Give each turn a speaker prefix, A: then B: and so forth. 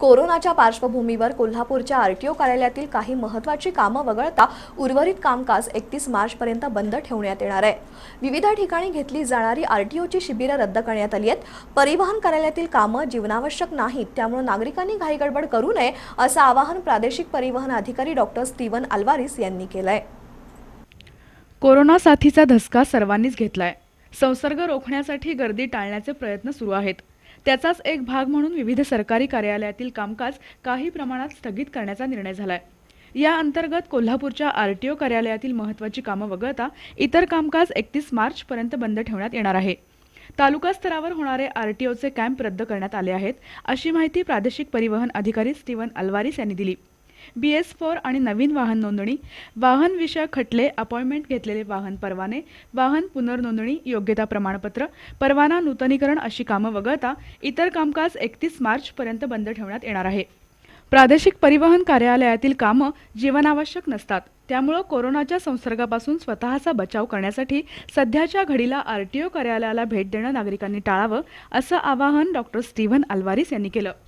A: कोरोनाच्या पार्श्वभूमीवर कोल्हापूरच्या आरटीओ कार्यालयातील काही महत्वाची कामं वगळता उर्वरित कामकाज एकतीस मार्चपर्यंत बंद ठेवण्यात येणार आहे विविध ठिकाणी घेतली जाणारी आरटीओची शिबिरं रद्द करण्यात आली आहेत परिवहन कार्यालयातील कामं जीवनावश्यक नाहीत त्यामुळे नागरिकांनी घाईगडबड करू नये असं आवाहन प्रादेशिक परिवहन अधिकारी डॉक्टर स्टीवन अल्वारिस यांनी केलंय
B: कोरोना साथीचा धसका सर्वांनीच घेतलाय संसर्ग रोखण्यासाठी गर्दी टाळण्याचे प्रयत्न सुरू आहेत त्याचाच एक भाग म्हणून विविध सरकारी कार्यालयातील कामकाज काही प्रमाणात स्थगित करण्याचा निर्णय झाला या अंतर्गत कोल्हापूरच्या आर टी ओ कार्यालयातील महत्त्वाची कामं वगळता इतर कामकाज एकतीस मार्चपर्यंत बंद ठेवण्यात येणार आहे तालुका स्तरावर होणारे आर टी ओचे कॅम्प रद्द करण्यात आले आहेत अशी माहिती प्रादेशिक परिवहन अधिकारी स्टीवन अल्वारिस यांनी दिली बी एस फोर आणि नवीन वाहन नोंदणी वाहन खटले अपॉइंटमेंट घेतलेले वाहन परवाने वाहन पुनर्नोंदणी योग्यता प्रमाणपत्र परवाना नूतनीकरण अशी कामं वगळता इतर कामकाज एकतीस मार्चपर्यंत बंद ठेवण्यात येणार आहे प्रादेशिक परिवहन कार्यालयातील कामं जीवनावश्यक नसतात त्यामुळं कोरोनाच्या संसर्गापासून स्वतःचा बचाव करण्यासाठी सध्याच्या घडीला आर टी ओ कार्यालयाला भेट देणं नागरिकांनी टाळावं असं आवाहन डॉक्टर स्टीव्हन अल्वारिस यांनी केलं